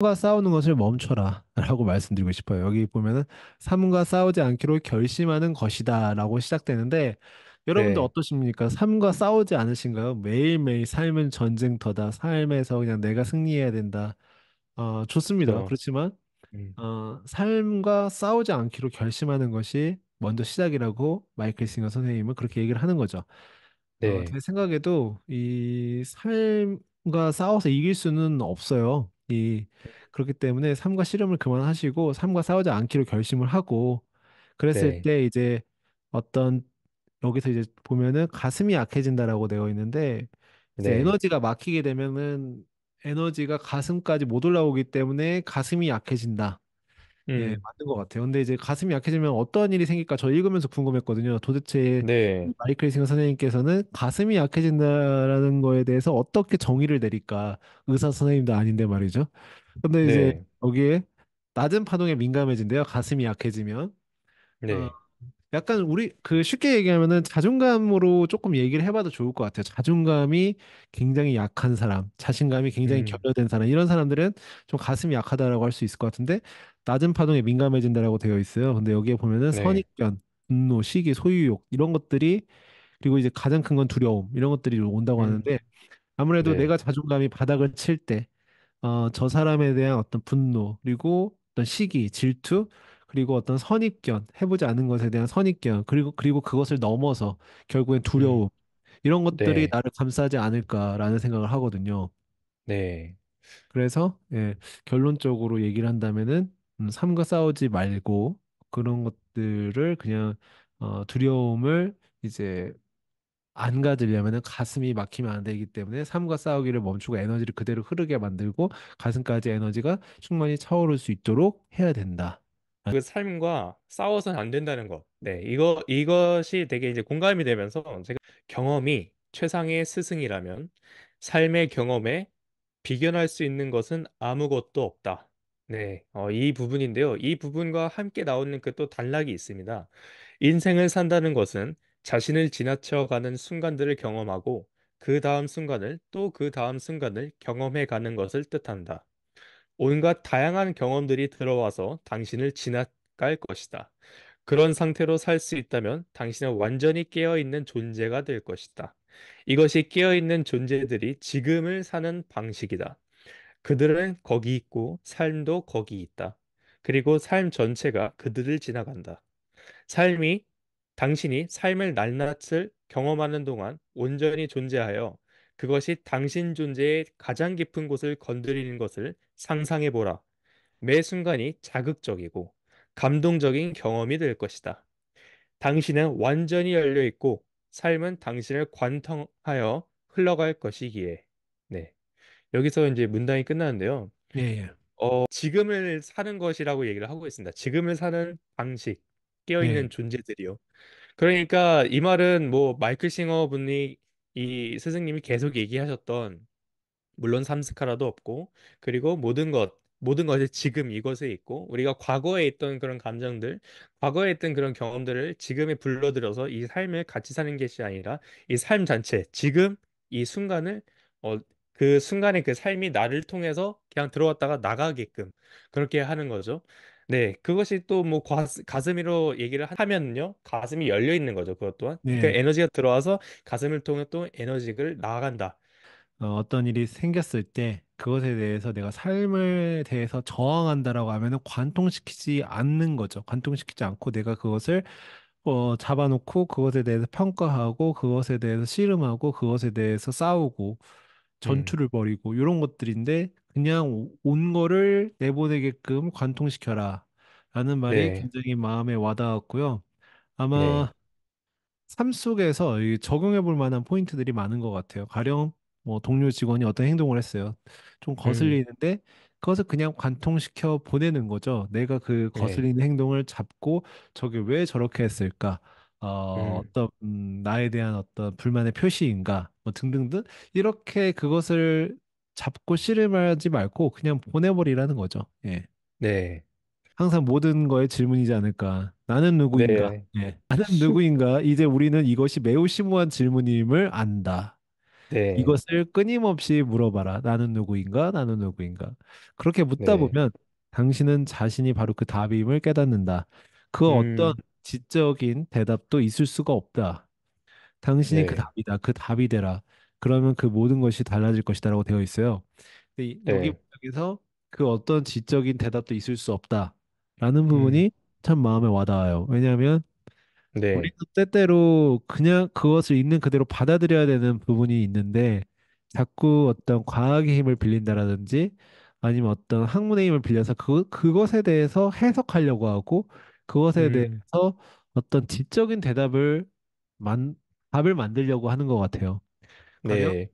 과 싸우는 것을 멈춰라 라고 말씀드리고 싶어요. 여기 보면은 삶과 싸우지 않기로 결심하는 것이다 라고 시작되는데 여러분들 네. 어떠십니까? 삶과 싸우지 않으신가요? 매일매일 삶은 전쟁터다. 삶에서 그냥 내가 승리해야 된다. 어, 좋습니다. 그렇 그렇지만 음. 어, 삶과 싸우지 않기로 결심하는 것이 먼저 시작이라고 마이클 싱어 선생님은 그렇게 얘기를 하는 거죠. 어, 제 네. 생각에도 이 삶과 싸워서 이길 수는 없어요. 이 그렇기 때문에 삶과 씨름을 그만하시고 삶과 싸우지 않기로 결심을 하고 그랬을 네. 때 이제 어떤 여기서 이제 보면은 가슴이 약해진다라고 되어 있는데 이제 네. 에너지가 막히게 되면은 에너지가 가슴까지 못 올라오기 때문에 가슴이 약해진다. 예, 음. 맞는 것 같아요. 근데 이제 가슴이 약해지면 어떠한 일이 생길까 저 읽으면서 궁금했거든요. 도대체 네. 마이클 이싱어 선생님께서는 가슴이 약해진다라는 거에 대해서 어떻게 정의를 내릴까? 의사 선생님도 아닌데 말이죠. 근데 이제 네. 여기에 낮은 파동에 민감해진대요. 가슴이 약해지면. 어, 네. 약간 우리 그 쉽게 얘기하면은 자존감으로 조금 얘기를 해봐도 좋을 것 같아요. 자존감이 굉장히 약한 사람, 자신감이 굉장히 음. 결여된 사람, 이런 사람들은 좀 가슴이 약하다라고 할 수 있을 것 같은데 낮은 파동에 민감해진다라고 되어 있어요. 근데 여기에 보면은 네. 선입견, 분노, 시기, 소유욕 이런 것들이 그리고 이제 가장 큰 건 두려움 이런 것들이 온다고 음. 하는데 아무래도 네. 내가 자존감이 바닥을 칠 때, 어, 저 사람에 대한 어떤 분노, 그리고 어떤 시기, 질투, 그리고 어떤 선입견, 해보지 않은 것에 대한 선입견, 그리고, 그리고 그것을 넘어서 결국엔 음. 두려움, 이런 것들이 네. 나를 감싸지 않을까라는 생각을 하거든요. 네. 그래서, 예, 결론적으로 얘기를 한다면은, 음, 삶과 싸우지 말고 그런 것들을 그냥 어, 두려움을 이제 안가지려면 가슴이 막히면 안 되기 때문에 삶과 싸우기를 멈추고 에너지를 그대로 흐르게 만들고 가슴까지 에너지가 충분히 차오를 수 있도록 해야 된다. 아, 그 삶과 싸워서는 안 된다는 것. 네, 이거 이것이 되게 이제 공감이 되면서 제가 경험이 최상의 스승이라면 삶의 경험에 비견할 수 있는 것은 아무것도 없다. 네, 어, 이 부분인데요. 이 부분과 함께 나오는 그 또 단락이 있습니다. 인생을 산다는 것은 자신을 지나쳐가는 순간들을 경험하고 그 다음 순간을 또 그 다음 순간을 경험해 가는 것을 뜻한다. 온갖 다양한 경험들이 들어와서 당신을 지나갈 것이다. 그런 상태로 살 수 있다면 당신은 완전히 깨어있는 존재가 될 것이다. 이것이 깨어있는 존재들이 지금을 사는 방식이다. 그들은 거기 있고 삶도 거기 있다. 그리고 삶 전체가 그들을 지나간다. 삶이 당신이 삶을 날낱을 경험하는 동안 온전히 존재하여 그것이 당신 존재의 가장 깊은 곳을 건드리는 것을 상상해 보라. 매 순간이 자극적이고 감동적인 경험이 될 것이다. 당신은 완전히 열려 있고 삶은 당신을 관통하여 흘러갈 것이기에 여기서 이제 문단이 끝나는데요. 예, 예. 어, 지금을 사는 것이라고 얘기를 하고 있습니다. 지금을 사는 방식, 깨어있는 예. 존재들이요. 그러니까 이 말은 뭐 마이클 싱어 분이 이 스승님이 계속 얘기하셨던 물론 삼스카라도 없고 그리고 모든 것 모든 것이 지금 이것에 있고 우리가 과거에 있던 그런 감정들 과거에 있던 그런 경험들을 지금에 불러들여서 이 삶을 같이 사는 것이 아니라 이 삶 전체 지금 이 순간을 어, 그순간에그 삶이 나를 통해서 그냥 들어왔다가 나가게끔 그렇게 하는 거죠. 네, 그것이 또 뭐 가슴으로 얘기를 하면요, 가슴이 열려 있는 거죠. 그것 또한 그 에너지가 들어와서 가슴을 통해 또 에너지를 나아간다. 어, 어떤 일이 생겼을 때 그것에 대해서 내가 삶을 대해서 저항한다라고 하면은 관통시키지 않는 거죠. 관통시키지 않고 내가 그것을 어, 잡아놓고 그것에 대해서 평가하고 그것에 대해서 씨름하고 그것에 대해서 싸우고 네. 전투를 음. 벌이고 이런 것들인데 그냥 온 거를 내보내게끔 관통시켜라 라는 말이 네. 굉장히 마음에 와닿았고요. 아마 네. 삶 속에서 적용해 볼 만한 포인트들이 많은 것 같아요. 가령 뭐 동료 직원이 어떤 행동을 했어요. 좀 음. 거슬리는데 그것을 그냥 관통시켜 보내는 거죠. 내가 그 네. 거슬리는 행동을 잡고 저게 왜 저렇게 했을까? 어, 예. 음. 어떤 나에 대한 어떤 불만의 표시인가 뭐 등등등 이렇게 그것을 잡고 씨름하지 말고 그냥 보내버리라는 거죠. 예. 네. 항상 모든 거에 질문이지 않을까. 나는 누구인가? 네. 예. 나는 누구인가? 이제 우리는 이것이 매우 심오한 질문임을 안다. 네. 이것을 끊임없이 물어봐라. 나는 누구인가? 나는 누구인가? 그렇게 묻다 네. 보면 당신은 자신이 바로 그 답임을 깨닫는다. 그 어떤 음. 지적인 대답도 있을 수가 없다. 당신이 그 네. 답이다. 그 답이 되라. 그러면 그 모든 것이 달라질 것이다라고 되어 있어요. 근데 이- 네. 여기 네, 문에서그 어떤 지적인 대답도 있을 수 없다라는 부분이 음. 참 마음에 와닿아요. 왜냐하면 네. 우리도 때때로 그냥 그것을 있는 그대로 받아들여야 되는 부분이 있는데 자꾸 어떤 과학의 힘을 빌린다라든지 아니면 어떤 학문의 힘을 빌려서 그, 그것에 대해서 해석하려고 하고 그것에 음, 대해서 어떤 지적인 대답을 만, 답을 만들려고 하는 것 같아요. 가령 네,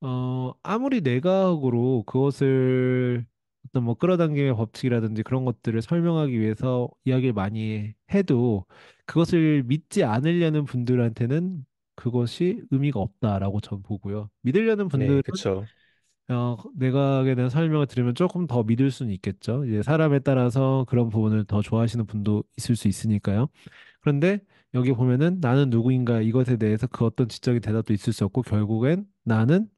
어, 아무리 내과학으로 그것을 어떤 뭐 끌어당김의 법칙이라든지 그런 것들을 설명하기 위해서 이야기를 많이 해도 그것을 믿지 않으려는 분들한테는 그것이 의미가 없다라고 저는 보고요. 믿으려는 네, 분들은 그쵸. 어, 내각에 대한 설명을 들으면 조금 더 믿을 수는 있겠죠. 이제 사람에 따라서 그런 부분을 더 좋아하시는 분도 있을 수 있으니까요. 그런데 여기 보면은 나는 누구인가 이것에 대해서 그 어떤 지적인 대답도 있을 수 없고 결국엔 나는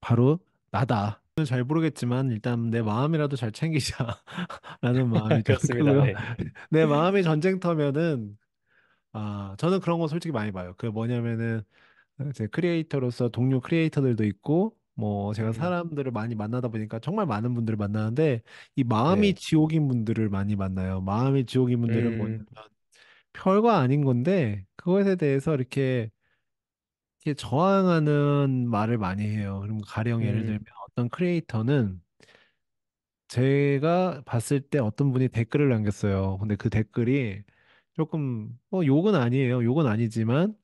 바로 나다. 잘 모르겠지만 일단 내 마음이라도 잘 챙기자라는 마음이 들었습요 네. 내 마음이 전쟁터면은 아 저는 그런 거 솔직히 많이 봐요. 그 뭐냐면은 어, 이제 크리에이터로서 동료 크리에이터들도 있고 뭐 제가 음. 사람들을 많이 만나다 보니까 정말 많은 분들을 만나는데 이 마음이 네. 지옥인 분들을 많이 만나요. 마음이 지옥인 분들은 뭐냐면 음, 별거 아닌 건데 그것에 대해서 이렇게 이렇게 저항하는 말을 많이 해요. 그럼 가령 예를 들면 음, 어떤 크리에이터는 제가 봤을 때 어떤 분이 댓글을 남겼어요. 근데 그 댓글이 조금 뭐 욕은 아니에요. 욕은 아니지만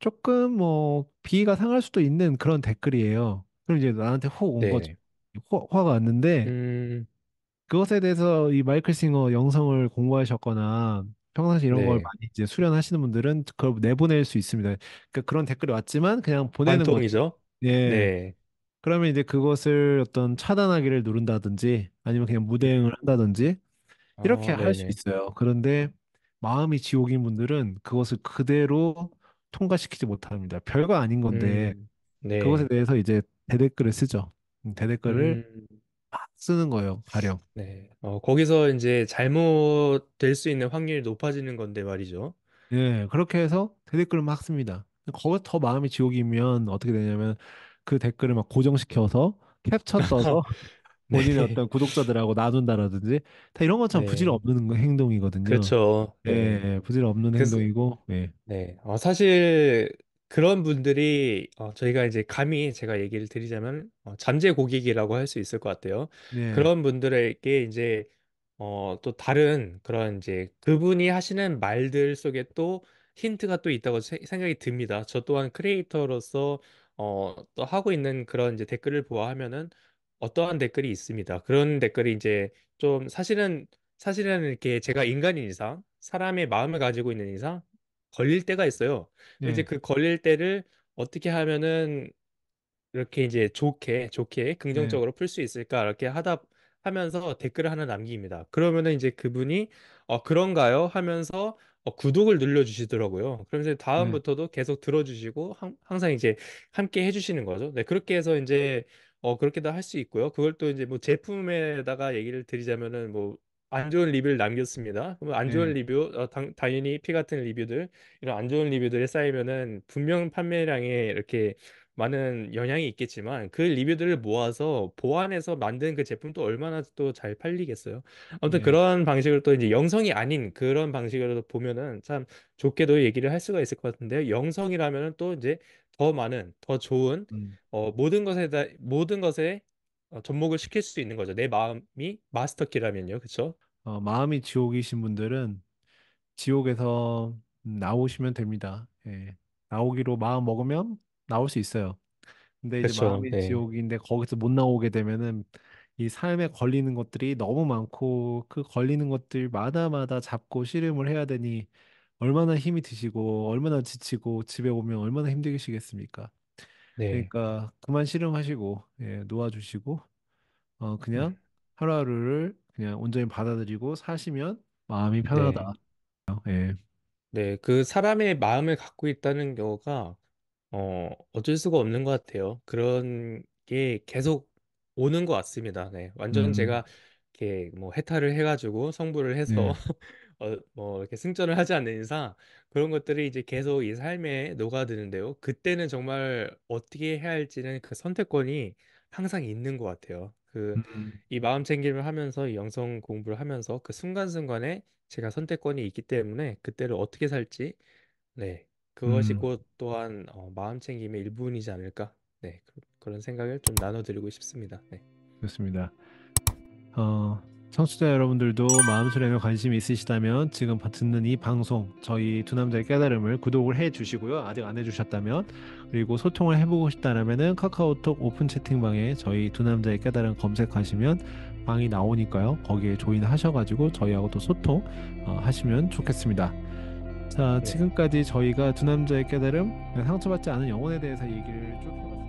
조금 뭐 비위가 상할 수도 있는 그런 댓글이에요. 그럼 이제 나한테 혹온 거죠. 네. 호, 화가 왔는데 음, 그것에 대해서 이 마이클 싱어 영상을 공부하셨거나 평상시 이런 걸 네. 많이 이제 수련하시는 분들은 그걸 내보낼 수 있습니다. 그러니까 그런 댓글이 왔지만 그냥 보내는 거죠. 관통이죠? 예. 네. 그러면 이제 그것을 어떤 차단하기를 누른다든지 아니면 그냥 무대응을 음. 한다든지 이렇게 어, 아, 할수 네네. 있어요. 그런데 마음이 지옥인 분들은 그것을 그대로 통과시키지 못합니다. 별거 아닌 건데 음, 네. 그것에 네. 대해서 이제 대댓글을 쓰죠. 음, 대댓글을 음. 막 쓰는 거예요. 가령. 네. 어, 거기서 이제 잘못될 수 있는 확률이 높아지는 건데 말이죠. 예, 그렇게 해서 대댓글을 막 씁니다. 거기서 더 마음이 지옥이면 어떻게 되냐면 그 댓글을 막 고정시켜서 캡처 떠서 네. 본인의 어떤 구독자들하고 나눈다라든지 다 이런 것건참 네. 부질 없는 행동이거든요. 그렇죠. 예, 네. 예, 부질 없는 그래서- 행동이고, 예. 네. 어, 사실 그런 분들이 어 저희가 이제 감히 제가 얘기를 드리자면 어 잠재 고객이라고 할 수 있을 것 같아요. 네. 그런 분들에게 인제 어 또 다른 그런 인제 그분이 하시는 말들 속에 또 힌트가 또 있다고 세 생각이 듭니다. 저 또한 크리에이터로서 어 또 하고 있는 그런 이제 댓글을 보아하면은 어떠한 댓글이 있습니다. 그런 댓글이 인제 좀 사실은 사실은 이렇게 제가 인간인 이상 사람의 마음을 가지고 있는 이상 걸릴 때가 있어요. 네. 이제 그 걸릴 때를 어떻게 하면은 이렇게 이제 좋게 좋게 네. 긍정적으로 풀 수 있을까 이렇게 하다 하면서 댓글을 하나 남깁니다. 그러면은 이제 그분이 어 그런가요? 하면서 어, 구독을 눌러주시더라고요. 그러면서 네. 다음부터도 계속 들어주시고 항, 항상 이제 함께 해주시는 거죠. 네, 그렇게 해서 이제 어 그렇게도 할 수 있고요. 그걸 또 이제 뭐 제품에다가 얘기를 드리자면은 뭐안 좋은 리뷰를 남겼습니다. 그러면 안 좋은 네. 리뷰, 어, 당, 당연히 피 같은 리뷰들, 이런 안 좋은 리뷰들이 쌓이면은 분명 판매량에 이렇게 많은 영향이 있겠지만 그 리뷰들을 모아서 보완해서 만든 그 제품도 얼마나 또 잘 팔리겠어요. 아무튼 네. 그런 방식으로 또 이제 영성이 아닌 그런 방식으로 보면은 참 좋게도 얘기를 할 수가 있을 것 같은데 영성이라면은 또 이제 더 많은 더 좋은 음. 어, 모든 것에 다 모든 것에 어, 접목을 시킬 수 있는 거죠. 내 마음이 마스터키라면요, 그렇죠? 어, 마음이 지옥이신 분들은 지옥에서 나오시면 됩니다. 예. 나오기로 마음 먹으면 나올 수 있어요. 근데 이제 그렇 마음이 네. 지옥인데 거기서 못 나오게 되면은 이 삶에 걸리는 것들이 너무 많고 그 걸리는 것들마다마다 잡고 씨름을 해야 되니 얼마나 힘이 드시고 얼마나 지치고 집에 오면 얼마나 힘들게시겠습니까 네. 그러니까 그만 씨름하시고 예, 놓아주시고 어, 네. 그냥 네. 하루하루를 그냥 온전히 받아들이고 사시면 마음이 네. 편하다. 예. 네. 그 사람의 마음을 갖고 있다는 경우가 어, 어쩔 수가 없는 것 같아요. 그런 게 계속 오는 것 같습니다. 네. 완전 음, 제가 이렇게 뭐 해탈을 해가지고 성불을 해서 네. 어, 뭐 이렇게 승전을 하지 않는 이상 그런 것들이 이제 계속 이 삶에 녹아드는데요. 그때는 정말 어떻게 해야 할지는 그 선택권이 항상 있는 것 같아요. 그이 음. 마음 챙김을 하면서 영성 공부를 하면서 그 순간순간에 제가 선택권이 있기 때문에 그때를 어떻게 살지 네 그것이 음. 곧 또한 어, 마음 챙김의 일부분이지 않을까 네 그, 런 생각을 좀 나눠드리고 싶습니다. 네. 그렇습니다. 어, 청취자 여러분들도 마음수련에 그 관심이 있으시다면 지금 듣는 이 방송 저희 두 남자의 깨달음을 구독을 해주시고요 아직 안 해주셨다면 그리고 소통을 해보고 싶다라면은 카카오톡 오픈 채팅방에 저희 두 남자의 깨달음 검색하시면 방이 나오니까요 거기에 조인하셔가지고 저희하고 또 소통 어, 하시면 좋겠습니다. 자 네. 지금까지 저희가 두 남자의 깨달음 네, 상처받지 않은 영혼에 대해서 얘기를 쭉 해봤습니다.